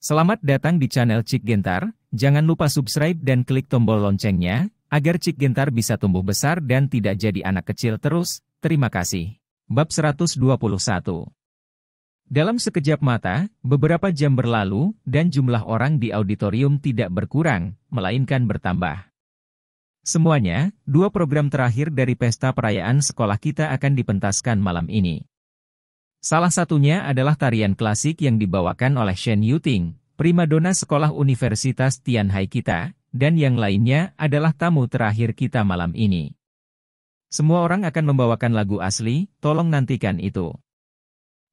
Selamat datang di channel Cik Gentar, jangan lupa subscribe dan klik tombol loncengnya, agar Cik Gentar bisa tumbuh besar dan tidak jadi anak kecil terus, terima kasih. Bab 121 Dalam sekejap mata, beberapa jam berlalu, dan jumlah orang di auditorium tidak berkurang, melainkan bertambah. Semuanya, dua program terakhir dari pesta perayaan sekolah kita akan dipentaskan malam ini. Salah satunya adalah tarian klasik yang dibawakan oleh Shen Yuting, primadona sekolah Universitas Tianhai kita, dan yang lainnya adalah tamu terakhir kita malam ini. Semua orang akan membawakan lagu asli, tolong nantikan itu.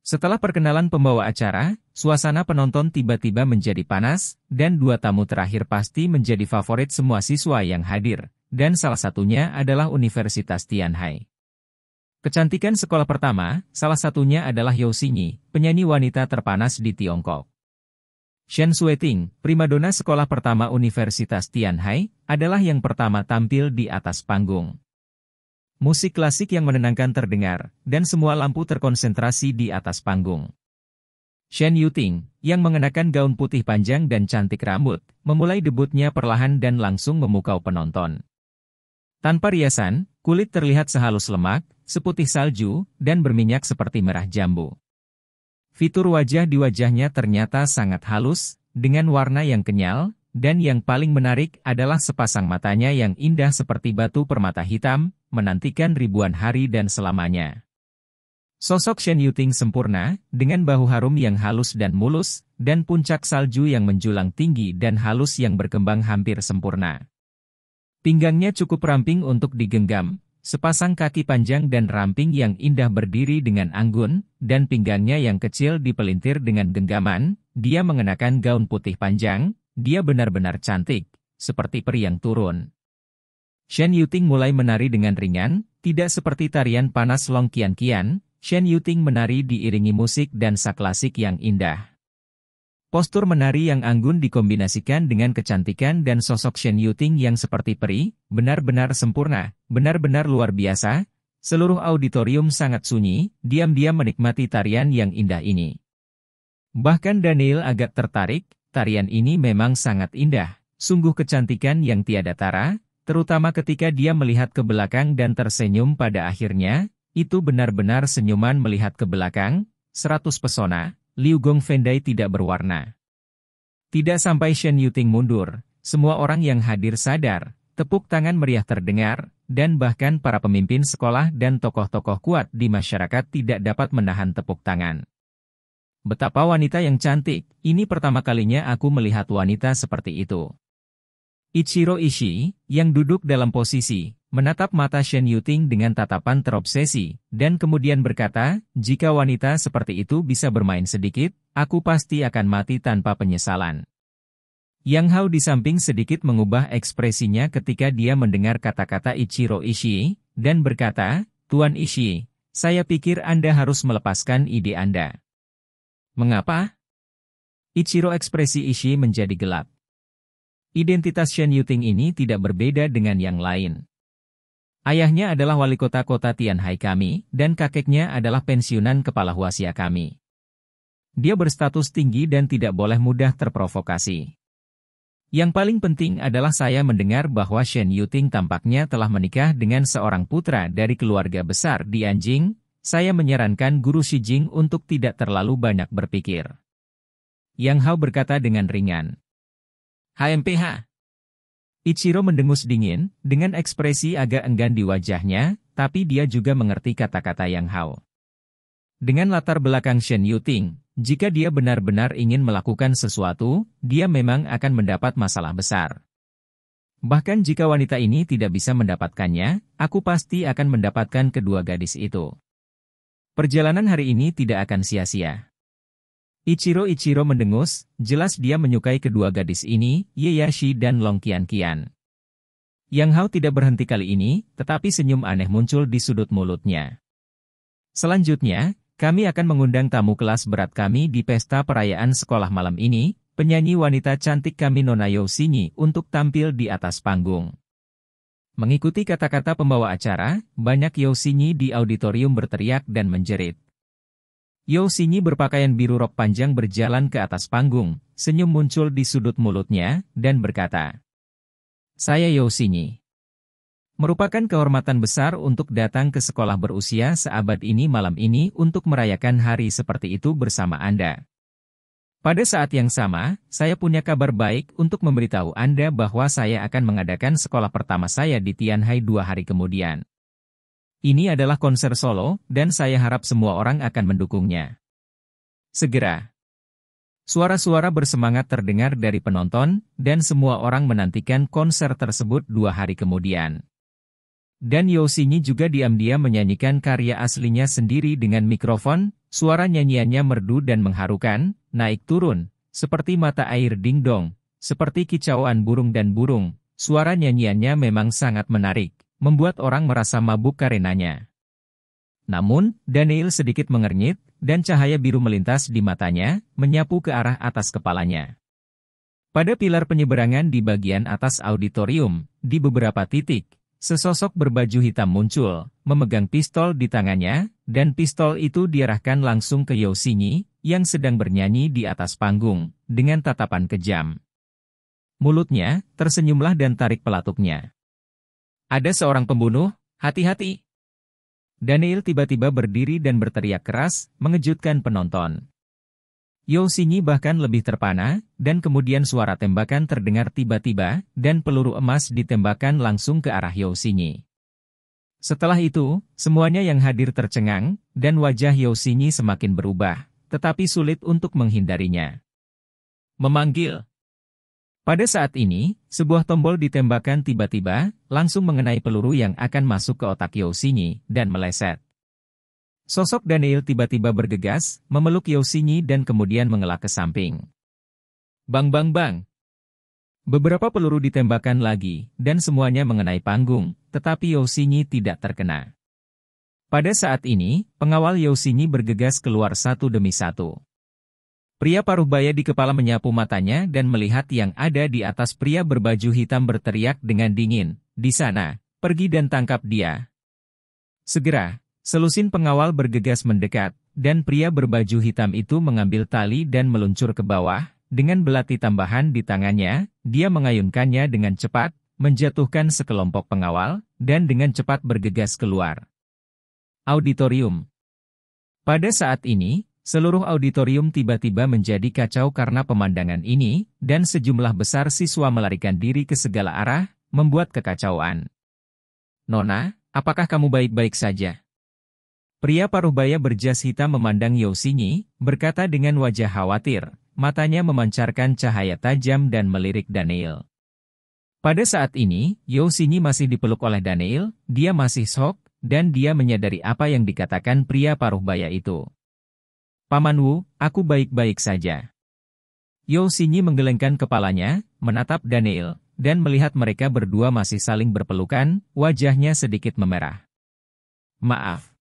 Setelah perkenalan pembawa acara, suasana penonton tiba-tiba menjadi panas, dan dua tamu terakhir pasti menjadi favorit semua siswa yang hadir, dan salah satunya adalah Universitas Tianhai. Kecantikan sekolah pertama, salah satunya adalah Yosini, penyanyi wanita terpanas di Tiongkok. Shen Sueting, primadona sekolah pertama Universitas Tianhai, adalah yang pertama tampil di atas panggung. Musik klasik yang menenangkan terdengar, dan semua lampu terkonsentrasi di atas panggung. Shen Yuting, yang mengenakan gaun putih panjang dan cantik rambut, memulai debutnya perlahan dan langsung memukau penonton. Tanpa riasan, kulit terlihat sehalus lemak, seputih salju, dan berminyak seperti merah jambu. Fitur wajah di wajahnya ternyata sangat halus, dengan warna yang kenyal, dan yang paling menarik adalah sepasang matanya yang indah seperti batu permata hitam, menantikan ribuan hari dan selamanya. Sosok Shen Yuting sempurna, dengan bahu harum yang halus dan mulus, dan puncak salju yang menjulang tinggi dan halus yang berkembang hampir sempurna. Pinggangnya cukup ramping untuk digenggam, sepasang kaki panjang dan ramping yang indah berdiri dengan anggun, dan pinggangnya yang kecil dipelintir dengan genggaman, dia mengenakan gaun putih panjang, dia benar-benar cantik, seperti peri yang turun. Shen Yuting mulai menari dengan ringan, tidak seperti tarian panas Long kian kian Shen Yuting menari diiringi musik dan saklasik yang indah. Postur menari yang anggun dikombinasikan dengan kecantikan dan sosok Shen Yuting yang seperti peri, benar-benar sempurna, benar-benar luar biasa. Seluruh auditorium sangat sunyi, diam-diam menikmati tarian yang indah ini. Bahkan Daniel agak tertarik, tarian ini memang sangat indah, sungguh kecantikan yang tiada tara, terutama ketika dia melihat ke belakang dan tersenyum pada akhirnya, itu benar-benar senyuman melihat ke belakang, seratus pesona, Liu Gong Fendai tidak berwarna. Tidak sampai Shen Yuting mundur, semua orang yang hadir sadar, tepuk tangan meriah terdengar, dan bahkan para pemimpin sekolah dan tokoh-tokoh kuat di masyarakat tidak dapat menahan tepuk tangan. Betapa wanita yang cantik, ini pertama kalinya aku melihat wanita seperti itu. Ichiro Ishii, yang duduk dalam posisi, menatap mata Shen Yuting dengan tatapan terobsesi, dan kemudian berkata, jika wanita seperti itu bisa bermain sedikit, aku pasti akan mati tanpa penyesalan. Yang Hao di samping sedikit mengubah ekspresinya ketika dia mendengar kata-kata Ichiro Ishii, dan berkata, Tuan Ishii, saya pikir Anda harus melepaskan ide Anda. Mengapa? Ichiro ekspresi Ishii menjadi gelap. Identitas Shen Yuting ini tidak berbeda dengan yang lain. Ayahnya adalah wali kota kota Tianhai kami, dan kakeknya adalah pensiunan kepala huasia kami. Dia berstatus tinggi dan tidak boleh mudah terprovokasi. Yang paling penting adalah saya mendengar bahwa Shen Yuting tampaknya telah menikah dengan seorang putra dari keluarga besar di Anjing, saya menyarankan guru Xi Jing untuk tidak terlalu banyak berpikir. Yang Hao berkata dengan ringan. HMPH. Ichiro mendengus dingin, dengan ekspresi agak enggan di wajahnya, tapi dia juga mengerti kata-kata yang hao. Dengan latar belakang Shen Yuting, jika dia benar-benar ingin melakukan sesuatu, dia memang akan mendapat masalah besar. Bahkan jika wanita ini tidak bisa mendapatkannya, aku pasti akan mendapatkan kedua gadis itu. Perjalanan hari ini tidak akan sia-sia. Ichiro Ichiro mendengus, jelas dia menyukai kedua gadis ini, Yeyashi dan Long Kian. Kian. Yang Hao tidak berhenti kali ini, tetapi senyum aneh muncul di sudut mulutnya. Selanjutnya, kami akan mengundang tamu kelas berat kami di pesta perayaan sekolah malam ini, penyanyi wanita cantik kami Nona Yoshini untuk tampil di atas panggung. Mengikuti kata-kata pembawa acara, banyak Yoshini di auditorium berteriak dan menjerit. Yosini berpakaian biru rok panjang berjalan ke atas panggung, senyum muncul di sudut mulutnya, dan berkata, Saya Yosini. Merupakan kehormatan besar untuk datang ke sekolah berusia seabad ini malam ini untuk merayakan hari seperti itu bersama Anda. Pada saat yang sama, saya punya kabar baik untuk memberitahu Anda bahwa saya akan mengadakan sekolah pertama saya di Tianhai dua hari kemudian. Ini adalah konser solo, dan saya harap semua orang akan mendukungnya. Segera. Suara-suara bersemangat terdengar dari penonton, dan semua orang menantikan konser tersebut dua hari kemudian. Dan Yoshinyi juga diam-diam menyanyikan karya aslinya sendiri dengan mikrofon, suara nyanyiannya merdu dan mengharukan, naik turun, seperti mata air dingdong, seperti kicauan burung dan burung, suara nyanyiannya memang sangat menarik membuat orang merasa mabuk karenanya. Namun, Daniel sedikit mengernyit, dan cahaya biru melintas di matanya, menyapu ke arah atas kepalanya. Pada pilar penyeberangan di bagian atas auditorium, di beberapa titik, sesosok berbaju hitam muncul, memegang pistol di tangannya, dan pistol itu diarahkan langsung ke Yosini yang sedang bernyanyi di atas panggung, dengan tatapan kejam. Mulutnya tersenyumlah dan tarik pelatuknya. Ada seorang pembunuh, hati-hati. Daniel tiba-tiba berdiri dan berteriak keras, mengejutkan penonton. Yosinyi bahkan lebih terpana, dan kemudian suara tembakan terdengar tiba-tiba, dan peluru emas ditembakkan langsung ke arah Yosinyi. Setelah itu, semuanya yang hadir tercengang, dan wajah Yosinyi semakin berubah, tetapi sulit untuk menghindarinya. Memanggil pada saat ini, sebuah tombol ditembakkan tiba-tiba, langsung mengenai peluru yang akan masuk ke otak Yosinyi, dan meleset. Sosok Daniel tiba-tiba bergegas, memeluk Yosinyi dan kemudian mengelak ke samping. Bang bang bang! Beberapa peluru ditembakkan lagi, dan semuanya mengenai panggung, tetapi Yosinyi tidak terkena. Pada saat ini, pengawal Yosinyi bergegas keluar satu demi satu. Pria paruh baya di kepala menyapu matanya dan melihat yang ada di atas pria berbaju hitam berteriak dengan dingin, di sana, pergi dan tangkap dia. Segera, selusin pengawal bergegas mendekat, dan pria berbaju hitam itu mengambil tali dan meluncur ke bawah, dengan belati tambahan di tangannya, dia mengayunkannya dengan cepat, menjatuhkan sekelompok pengawal, dan dengan cepat bergegas keluar. Auditorium Pada saat ini, Seluruh auditorium tiba-tiba menjadi kacau karena pemandangan ini, dan sejumlah besar siswa melarikan diri ke segala arah, membuat kekacauan. Nona, apakah kamu baik-baik saja? Pria paruh baya berjas hitam memandang Yosinyi, berkata dengan wajah khawatir, matanya memancarkan cahaya tajam dan melirik Daniel. Pada saat ini, Yosinyi masih dipeluk oleh Daniel, dia masih shock, dan dia menyadari apa yang dikatakan pria paruh baya itu. Paman Wu, aku baik-baik saja. Yo Xinyi menggelengkan kepalanya, menatap Daniel, dan melihat mereka berdua masih saling berpelukan, wajahnya sedikit memerah. Maaf.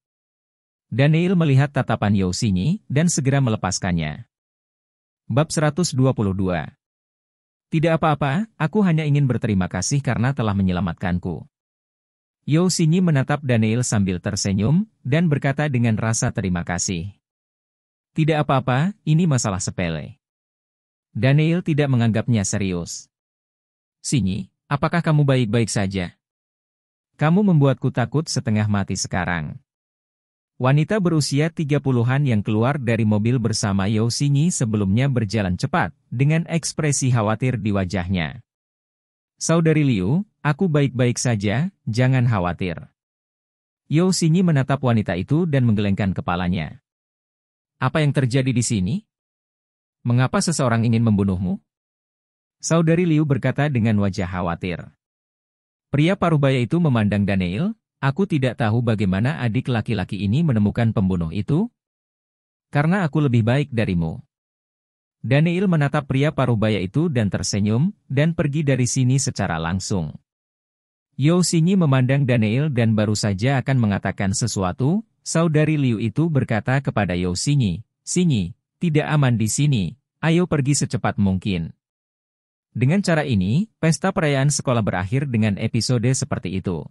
Daniel melihat tatapan Yo Xinyi, dan segera melepaskannya. Bab 122 Tidak apa-apa, aku hanya ingin berterima kasih karena telah menyelamatkanku. Yo Xinyi menatap Daniel sambil tersenyum, dan berkata dengan rasa terima kasih. Tidak apa-apa, ini masalah sepele. Daniel tidak menganggapnya serius. Sinyi, apakah kamu baik-baik saja? Kamu membuatku takut setengah mati sekarang. Wanita berusia 30-an yang keluar dari mobil bersama Sinyi sebelumnya berjalan cepat, dengan ekspresi khawatir di wajahnya. Saudari Liu, aku baik-baik saja, jangan khawatir. Sinyi menatap wanita itu dan menggelengkan kepalanya. Apa yang terjadi di sini? Mengapa seseorang ingin membunuhmu? Saudari Liu berkata dengan wajah khawatir. Pria parubaya itu memandang Daniel, aku tidak tahu bagaimana adik laki-laki ini menemukan pembunuh itu, karena aku lebih baik darimu. Daniel menatap pria parubaya itu dan tersenyum, dan pergi dari sini secara langsung. Yosinyi memandang Daniel dan baru saja akan mengatakan sesuatu, Saudari Liu itu berkata kepada Yao Xinyi, Xinyi, tidak aman di sini, ayo pergi secepat mungkin. Dengan cara ini, pesta perayaan sekolah berakhir dengan episode seperti itu.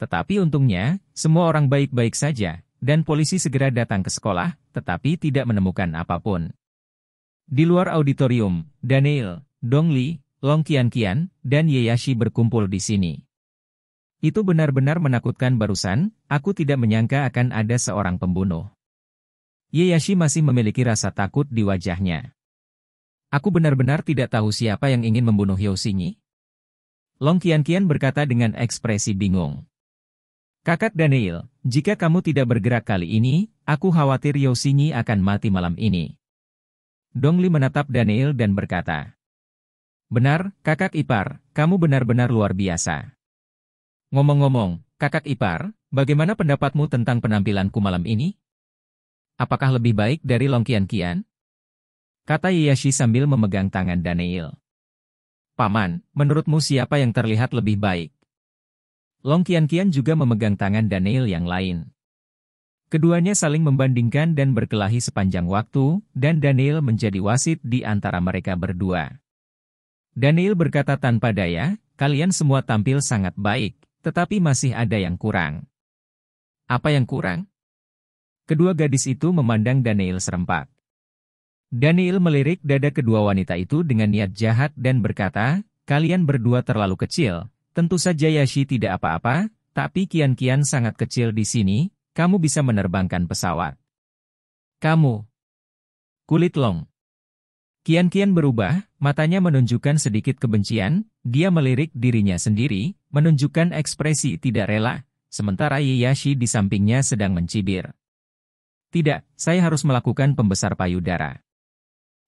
Tetapi untungnya, semua orang baik-baik saja, dan polisi segera datang ke sekolah, tetapi tidak menemukan apapun. Di luar auditorium, Daniel, Dongli, Long Qianqian, dan Yeyashi berkumpul di sini. Itu benar-benar menakutkan barusan, aku tidak menyangka akan ada seorang pembunuh. Yeyashi masih memiliki rasa takut di wajahnya. Aku benar-benar tidak tahu siapa yang ingin membunuh Yoshinyi. Long Kian-Kian berkata dengan ekspresi bingung. Kakak Daniel, jika kamu tidak bergerak kali ini, aku khawatir Yoshinyi akan mati malam ini. Dongli menatap Daniel dan berkata, Benar, kakak ipar, kamu benar-benar luar biasa. Ngomong-ngomong, kakak ipar, bagaimana pendapatmu tentang penampilanku malam ini? Apakah lebih baik dari Long Kian Kian? Kata Yayashi sambil memegang tangan Daniel. Paman, menurutmu siapa yang terlihat lebih baik? Long Kian Kian juga memegang tangan Daniel yang lain. Keduanya saling membandingkan dan berkelahi sepanjang waktu, dan Daniel menjadi wasit di antara mereka berdua. Daniel berkata tanpa daya, kalian semua tampil sangat baik. Tetapi masih ada yang kurang. Apa yang kurang? Kedua gadis itu memandang Daniel serempak. Daniel melirik dada kedua wanita itu dengan niat jahat dan berkata, kalian berdua terlalu kecil. Tentu saja Yashi tidak apa-apa, tapi kian-kian sangat kecil di sini, kamu bisa menerbangkan pesawat. Kamu. Kulit long. Kian-kian berubah, matanya menunjukkan sedikit kebencian, dia melirik dirinya sendiri, menunjukkan ekspresi tidak rela, sementara Yeyashi di sampingnya sedang mencibir. Tidak, saya harus melakukan pembesar payudara.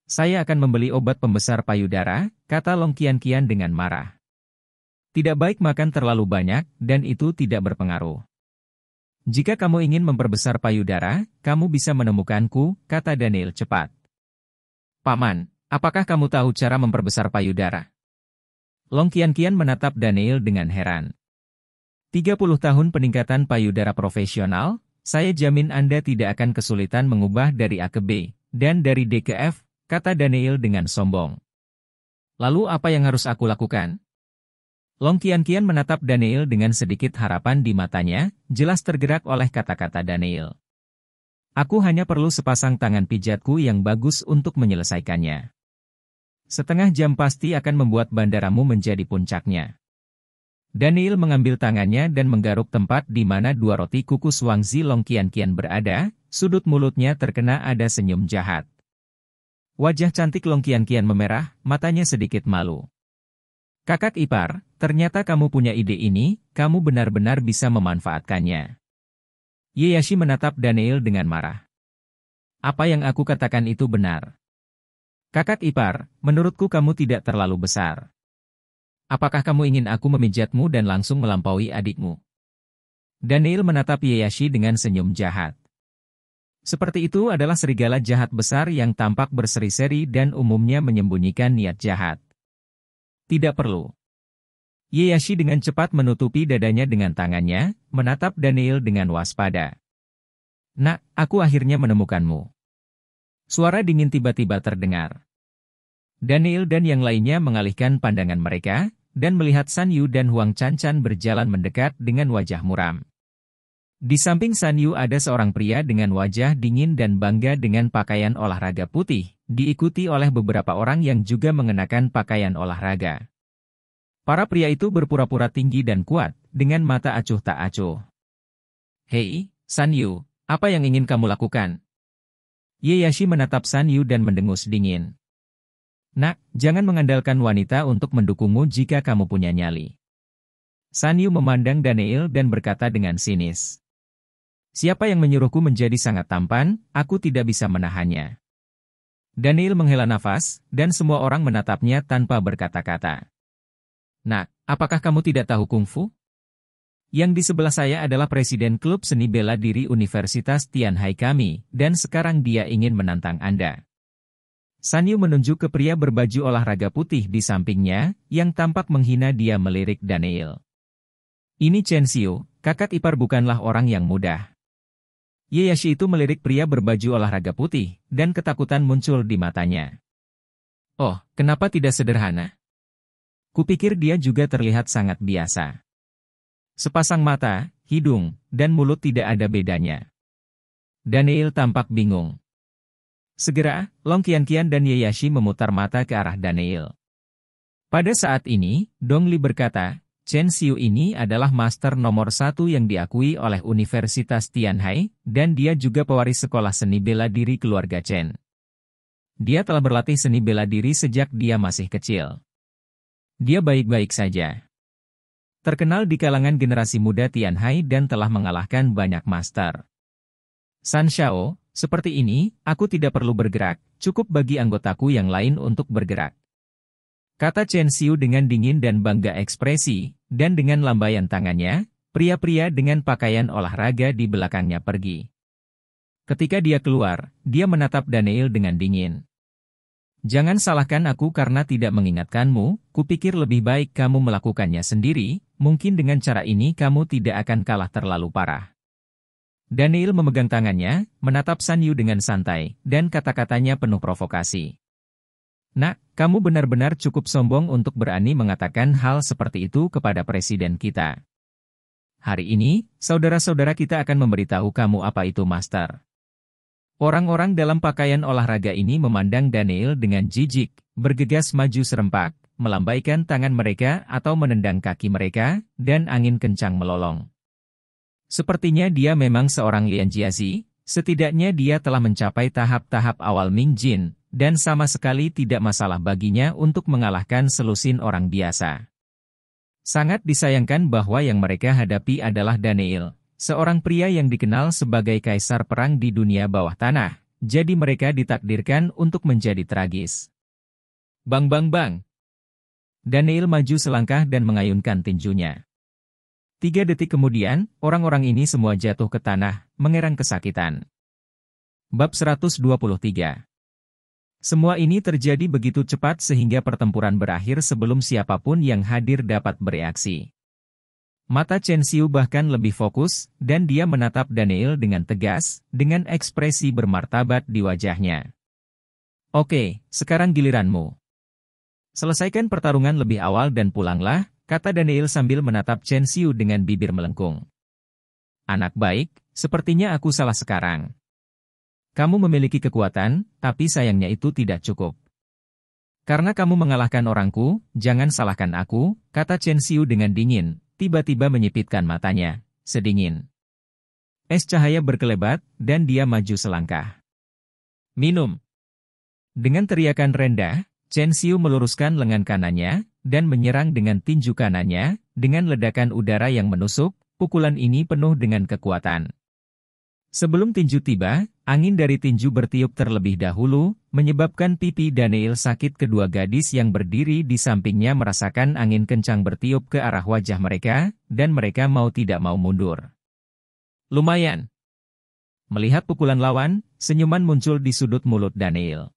Saya akan membeli obat pembesar payudara, kata Long Kian-kian dengan marah. Tidak baik makan terlalu banyak, dan itu tidak berpengaruh. Jika kamu ingin memperbesar payudara, kamu bisa menemukanku, kata Daniel cepat. Paman, apakah kamu tahu cara memperbesar payudara? Long Kian Kian menatap Daniel dengan heran. 30 tahun peningkatan payudara profesional, saya jamin Anda tidak akan kesulitan mengubah dari A ke B, dan dari D ke F, kata Daniel dengan sombong. Lalu apa yang harus aku lakukan? Long Kian Kian menatap Daniel dengan sedikit harapan di matanya, jelas tergerak oleh kata-kata Daniel. Aku hanya perlu sepasang tangan pijatku yang bagus untuk menyelesaikannya. Setengah jam pasti akan membuat bandaramu menjadi puncaknya. Daniel mengambil tangannya dan menggaruk tempat di mana dua roti kukus Wangzi Long Kian Kian berada, sudut mulutnya terkena ada senyum jahat. Wajah cantik Long Kian Kian memerah, matanya sedikit malu. Kakak ipar, ternyata kamu punya ide ini, kamu benar-benar bisa memanfaatkannya. Yeyashi menatap Daniel dengan marah. Apa yang aku katakan itu benar. Kakak ipar, menurutku kamu tidak terlalu besar. Apakah kamu ingin aku memijatmu dan langsung melampaui adikmu? Daniel menatap Yeyashi dengan senyum jahat. Seperti itu adalah serigala jahat besar yang tampak berseri-seri dan umumnya menyembunyikan niat jahat. Tidak perlu. Yeyashi dengan cepat menutupi dadanya dengan tangannya, menatap Daniel dengan waspada. Nak, aku akhirnya menemukanmu. Suara dingin tiba-tiba terdengar. Daniel dan yang lainnya mengalihkan pandangan mereka, dan melihat San Yu dan Huang Chan-Chan berjalan mendekat dengan wajah muram. Di samping San Yu ada seorang pria dengan wajah dingin dan bangga dengan pakaian olahraga putih, diikuti oleh beberapa orang yang juga mengenakan pakaian olahraga. Para pria itu berpura-pura tinggi dan kuat, dengan mata acuh tak acuh. Hei, San Yu, apa yang ingin kamu lakukan? Yeyashi menatap San Yu dan mendengus dingin. Nak, jangan mengandalkan wanita untuk mendukungmu jika kamu punya nyali. San Yu memandang Daniel dan berkata dengan sinis. Siapa yang menyuruhku menjadi sangat tampan, aku tidak bisa menahannya. Daniel menghela nafas, dan semua orang menatapnya tanpa berkata-kata. Nak, apakah kamu tidak tahu kungfu? Yang di sebelah saya adalah Presiden Klub Seni Bela Diri Universitas Tianhai kami, dan sekarang dia ingin menantang Anda. Sanyu menunjuk ke pria berbaju olahraga putih di sampingnya, yang tampak menghina dia melirik Daniel. Ini Chen Xiu, kakak ipar bukanlah orang yang mudah. Yeyashi itu melirik pria berbaju olahraga putih, dan ketakutan muncul di matanya. Oh, kenapa tidak sederhana? Kupikir dia juga terlihat sangat biasa. Sepasang mata, hidung, dan mulut tidak ada bedanya. Daniel tampak bingung. Segera, Long Qianqian dan Yeyashi memutar mata ke arah Daniel. Pada saat ini, Dong Li berkata, Chen Xiu ini adalah master nomor satu yang diakui oleh Universitas Tianhai, dan dia juga pewaris sekolah seni bela diri keluarga Chen. Dia telah berlatih seni bela diri sejak dia masih kecil. Dia baik-baik saja. Terkenal di kalangan generasi muda Tianhai dan telah mengalahkan banyak master. San Xiao, seperti ini, aku tidak perlu bergerak, cukup bagi anggotaku yang lain untuk bergerak. Kata Chen Xiu dengan dingin dan bangga ekspresi, dan dengan lambaian tangannya, pria-pria dengan pakaian olahraga di belakangnya pergi. Ketika dia keluar, dia menatap Daniel dengan dingin. Jangan salahkan aku karena tidak mengingatkanmu, kupikir lebih baik kamu melakukannya sendiri, mungkin dengan cara ini kamu tidak akan kalah terlalu parah. Daniel memegang tangannya, menatap San Yu dengan santai, dan kata-katanya penuh provokasi. Nak, kamu benar-benar cukup sombong untuk berani mengatakan hal seperti itu kepada presiden kita. Hari ini, saudara-saudara kita akan memberitahu kamu apa itu master. Orang-orang dalam pakaian olahraga ini memandang Daniel dengan jijik, bergegas maju serempak, melambaikan tangan mereka atau menendang kaki mereka, dan angin kencang melolong. Sepertinya dia memang seorang Lian Jiazi, setidaknya dia telah mencapai tahap-tahap awal Ming Jin, dan sama sekali tidak masalah baginya untuk mengalahkan selusin orang biasa. Sangat disayangkan bahwa yang mereka hadapi adalah Daniel, seorang pria yang dikenal sebagai kaisar perang di dunia bawah tanah, jadi mereka ditakdirkan untuk menjadi tragis. Bang bang bang. Daniel maju selangkah dan mengayunkan tinjunya. Tiga detik kemudian, orang-orang ini semua jatuh ke tanah, mengerang kesakitan. Bab 123 Semua ini terjadi begitu cepat sehingga pertempuran berakhir sebelum siapapun yang hadir dapat bereaksi. Mata Chen Xiu bahkan lebih fokus, dan dia menatap Daniel dengan tegas, dengan ekspresi bermartabat di wajahnya. Oke, sekarang giliranmu. Selesaikan pertarungan lebih awal dan pulanglah, kata Daniel sambil menatap Chen Xiu dengan bibir melengkung. Anak baik, sepertinya aku salah sekarang. Kamu memiliki kekuatan, tapi sayangnya itu tidak cukup. Karena kamu mengalahkan orangku, jangan salahkan aku, kata Chen Xiu dengan dingin, tiba-tiba menyipitkan matanya, sedingin. Es cahaya berkelebat, dan dia maju selangkah. Minum. Dengan teriakan rendah, Chen Xiu meluruskan lengan kanannya, dan menyerang dengan tinju kanannya, dengan ledakan udara yang menusuk, pukulan ini penuh dengan kekuatan. Sebelum tinju tiba, Angin dari tinju bertiup terlebih dahulu, menyebabkan pipi Daniel sakit kedua gadis yang berdiri di sampingnya merasakan angin kencang bertiup ke arah wajah mereka, dan mereka mau tidak mau mundur. Lumayan. Melihat pukulan lawan, senyuman muncul di sudut mulut Daniel.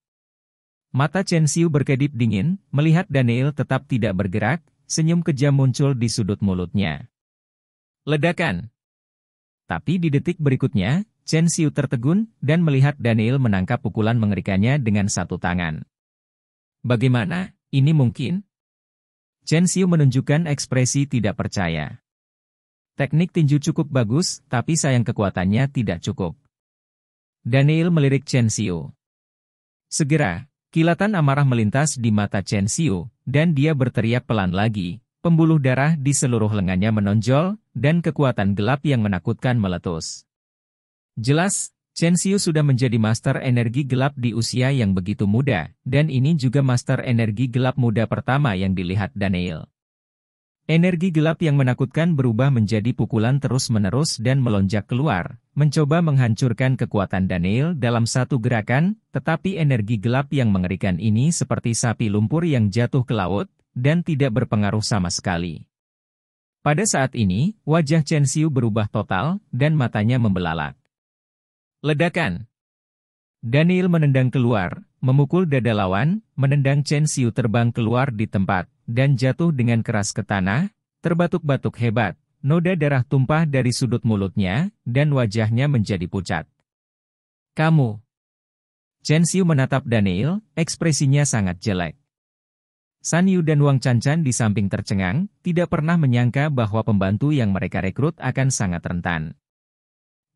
Mata Chen Xiu berkedip dingin, melihat Daniel tetap tidak bergerak, senyum kejam muncul di sudut mulutnya. Ledakan. Tapi di detik berikutnya, Chen Xiu tertegun dan melihat Daniel menangkap pukulan mengerikannya dengan satu tangan. Bagaimana, ini mungkin? Chen Xiu menunjukkan ekspresi tidak percaya. Teknik tinju cukup bagus, tapi sayang kekuatannya tidak cukup. Daniel melirik Chen Xiu. Segera, kilatan amarah melintas di mata Chen Xiu, dan dia berteriak pelan lagi. Pembuluh darah di seluruh lengannya menonjol, dan kekuatan gelap yang menakutkan meletus. Jelas, Chen Xiu sudah menjadi master energi gelap di usia yang begitu muda, dan ini juga master energi gelap muda pertama yang dilihat Daniel. Energi gelap yang menakutkan berubah menjadi pukulan terus-menerus dan melonjak keluar, mencoba menghancurkan kekuatan Daniel dalam satu gerakan, tetapi energi gelap yang mengerikan ini seperti sapi lumpur yang jatuh ke laut, dan tidak berpengaruh sama sekali. Pada saat ini, wajah Chen Xiu berubah total, dan matanya membelalak. Ledakan. Daniel menendang keluar, memukul dada lawan, menendang Chen Xiu terbang keluar di tempat, dan jatuh dengan keras ke tanah, terbatuk-batuk hebat, noda darah tumpah dari sudut mulutnya, dan wajahnya menjadi pucat. Kamu. Chen Xiu menatap Daniel, ekspresinya sangat jelek. San Yu dan Wang Cancan di samping tercengang, tidak pernah menyangka bahwa pembantu yang mereka rekrut akan sangat rentan.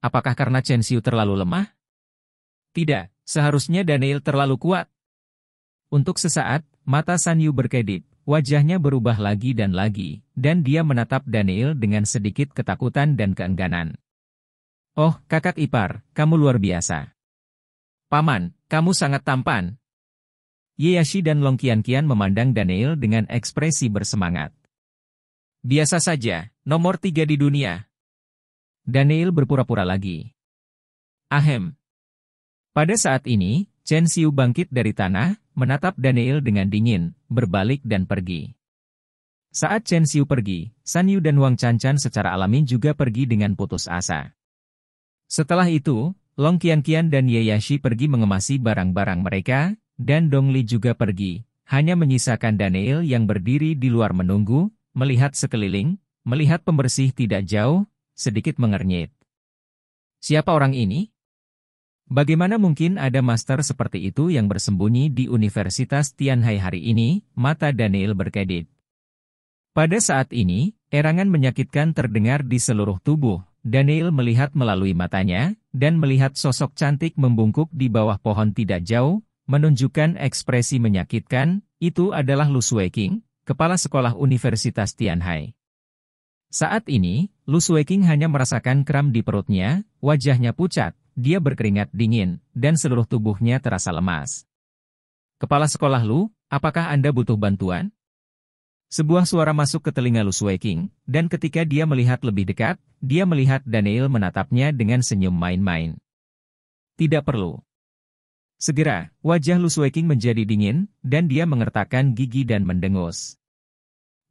Apakah karena Chen Xiu terlalu lemah? Tidak, seharusnya Daniel terlalu kuat. Untuk sesaat, mata San Yu berkedip, wajahnya berubah lagi dan lagi, dan dia menatap Daniel dengan sedikit ketakutan dan keengganan. Oh, kakak ipar, kamu luar biasa. Paman, kamu sangat tampan. Yeyashi dan Long Qian Qian memandang Daniel dengan ekspresi bersemangat. Biasa saja, nomor tiga di dunia, Daniel berpura-pura lagi. Ahem. Pada saat ini, Chen Xiu bangkit dari tanah, menatap Daniel dengan dingin, berbalik dan pergi. Saat Chen Xiu pergi, San Yu dan Wang Cancan secara alami juga pergi dengan putus asa. Setelah itu, Long Qianqian dan Ye Yashi pergi mengemasi barang-barang mereka, dan Dong Li juga pergi, hanya menyisakan Daniel yang berdiri di luar menunggu, melihat sekeliling, melihat pembersih tidak jauh, sedikit mengernyit. Siapa orang ini? Bagaimana mungkin ada master seperti itu yang bersembunyi di Universitas Tianhai hari ini? Mata Daniel berkedip. Pada saat ini, erangan menyakitkan terdengar di seluruh tubuh. Daniel melihat melalui matanya, dan melihat sosok cantik membungkuk di bawah pohon tidak jauh, menunjukkan ekspresi menyakitkan, itu adalah Lu Sue kepala sekolah Universitas Tianhai. Saat ini, Lu Sueking hanya merasakan kram di perutnya, wajahnya pucat, dia berkeringat dingin, dan seluruh tubuhnya terasa lemas. Kepala sekolah Lu, apakah Anda butuh bantuan? Sebuah suara masuk ke telinga Lu Sueking, dan ketika dia melihat lebih dekat, dia melihat Daniel menatapnya dengan senyum main-main. Tidak perlu. Segera, wajah Lu Sueking menjadi dingin, dan dia mengertakkan gigi dan mendengus.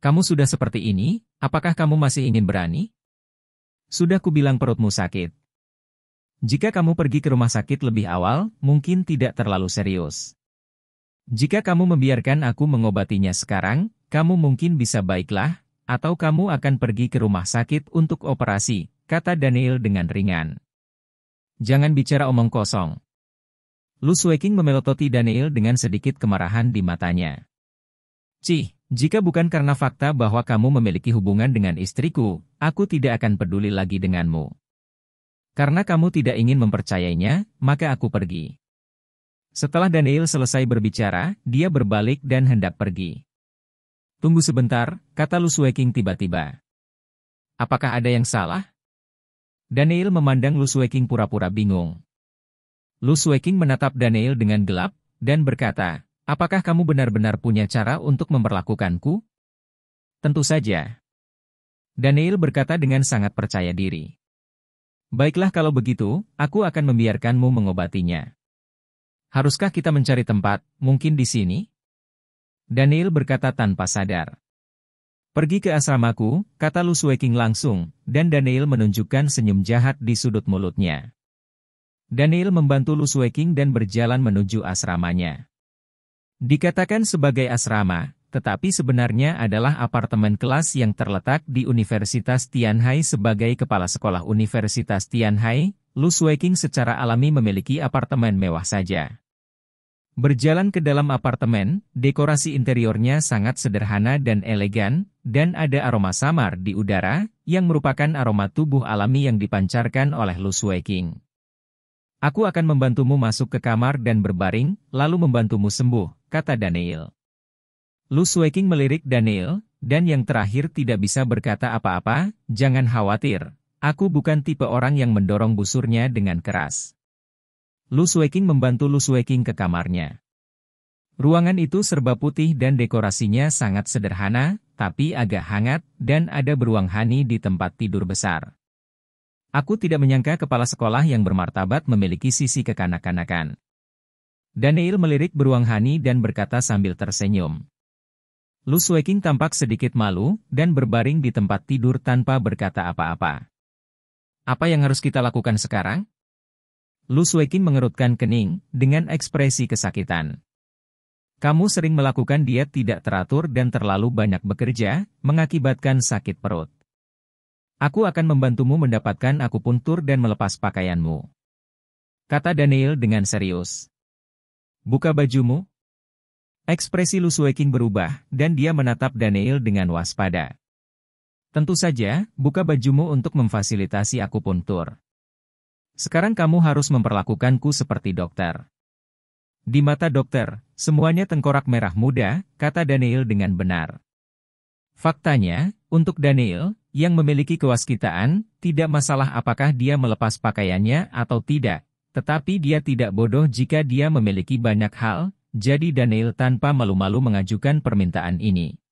Kamu sudah seperti ini, apakah kamu masih ingin berani? Sudah kubilang perutmu sakit. Jika kamu pergi ke rumah sakit lebih awal, mungkin tidak terlalu serius. Jika kamu membiarkan aku mengobatinya sekarang, kamu mungkin bisa baiklah, atau kamu akan pergi ke rumah sakit untuk operasi, kata Daniel dengan ringan. Jangan bicara omong kosong. Lu Sueking memelototi Daniel dengan sedikit kemarahan di matanya. Cih, jika bukan karena fakta bahwa kamu memiliki hubungan dengan istriku, aku tidak akan peduli lagi denganmu. Karena kamu tidak ingin mempercayainya, maka aku pergi. Setelah Daniel selesai berbicara, dia berbalik dan hendak pergi. Tunggu sebentar, kata Lu Sueking tiba-tiba. Apakah ada yang salah? Daniel memandang Lu Sueking pura-pura bingung. Lu Sueking menatap Daniel dengan gelap, dan berkata, Apakah kamu benar-benar punya cara untuk memperlakukanku? Tentu saja. Daniel berkata dengan sangat percaya diri. Baiklah kalau begitu, aku akan membiarkanmu mengobatinya. Haruskah kita mencari tempat, mungkin di sini? Daniel berkata tanpa sadar. Pergi ke asramaku, kata Lu Sueking langsung, dan Daniel menunjukkan senyum jahat di sudut mulutnya. Daniel membantu Lu Sueking dan berjalan menuju asramanya. Dikatakan sebagai asrama, tetapi sebenarnya adalah apartemen kelas yang terletak di Universitas Tianhai sebagai kepala sekolah Universitas Tianhai, Lu Suiking secara alami memiliki apartemen mewah saja. Berjalan ke dalam apartemen, dekorasi interiornya sangat sederhana dan elegan, dan ada aroma samar di udara, yang merupakan aroma tubuh alami yang dipancarkan oleh Lu Suiking. Aku akan membantumu masuk ke kamar dan berbaring, lalu membantumu sembuh, kata Daniel. Lu Sueking melirik Daniel, dan yang terakhir tidak bisa berkata apa-apa, jangan khawatir, aku bukan tipe orang yang mendorong busurnya dengan keras. Lu Sueking membantu Lu Sueking ke kamarnya. Ruangan itu serba putih dan dekorasinya sangat sederhana, tapi agak hangat, dan ada beruang hani di tempat tidur besar. Aku tidak menyangka kepala sekolah yang bermartabat memiliki sisi kekanak-kanakan. Daniel melirik beruang Hani dan berkata sambil tersenyum. Lu Sueking tampak sedikit malu dan berbaring di tempat tidur tanpa berkata apa-apa. Apa yang harus kita lakukan sekarang? Lu Sueking mengerutkan kening dengan ekspresi kesakitan. Kamu sering melakukan diet tidak teratur dan terlalu banyak bekerja, mengakibatkan sakit perut. Aku akan membantumu mendapatkan akupuntur dan melepas pakaianmu. Kata Daniel dengan serius. Buka bajumu. Ekspresi Lusueking berubah, dan dia menatap Daniel dengan waspada. Tentu saja, buka bajumu untuk memfasilitasi aku puntur. Sekarang kamu harus memperlakukanku seperti dokter. Di mata dokter, semuanya tengkorak merah muda, kata Daniel dengan benar. Faktanya, untuk Daniel, yang memiliki kewaskitaan, tidak masalah apakah dia melepas pakaiannya atau tidak, tetapi dia tidak bodoh jika dia memiliki banyak hal, jadi Daniel tanpa malu-malu mengajukan permintaan ini.